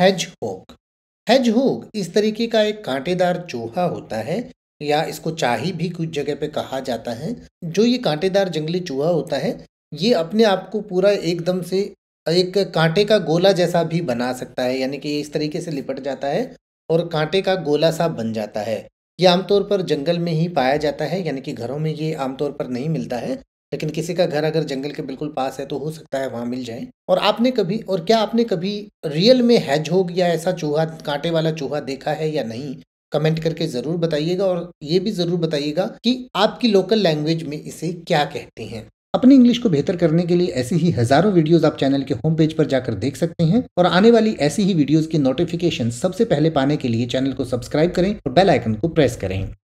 has हैजहोग इस तरीके का एक कांटेदार चूहा होता है या इसको चाही भी कुछ जगह पे कहा जाता है जो ये कांटेदार जंगली चूहा होता है ये अपने आप को पूरा एकदम से एक कांटे का गोला जैसा भी बना सकता है यानी कि इस तरीके से लिपट जाता है और कांटे का गोला सा बन जाता है ये आमतौर पर जंगल में ही पाया जाता है यानी कि घरों में ये आमतौर पर नहीं मिलता है लेकिन किसी का घर अगर जंगल के बिल्कुल पास है तो हो सकता है वहाँ मिल जाए और आपने कभी और क्या आपने कभी रियल में हैज हो या ऐसा चूहा कांटे वाला चूहा देखा है या नहीं कमेंट करके ज़रूर बताइएगा और ये भी ज़रूर बताइएगा कि आपकी लोकल लैंग्वेज में इसे क्या कहते हैं अपनी इंग्लिश को बेहतर करने के लिए ऐसी ही हजारों वीडियोस आप चैनल के होम पेज पर जाकर देख सकते हैं और आने वाली ऐसी ही वीडियोस की नोटिफिकेशन सबसे पहले पाने के लिए चैनल को सब्सक्राइब करें और बेल आइकन को प्रेस करें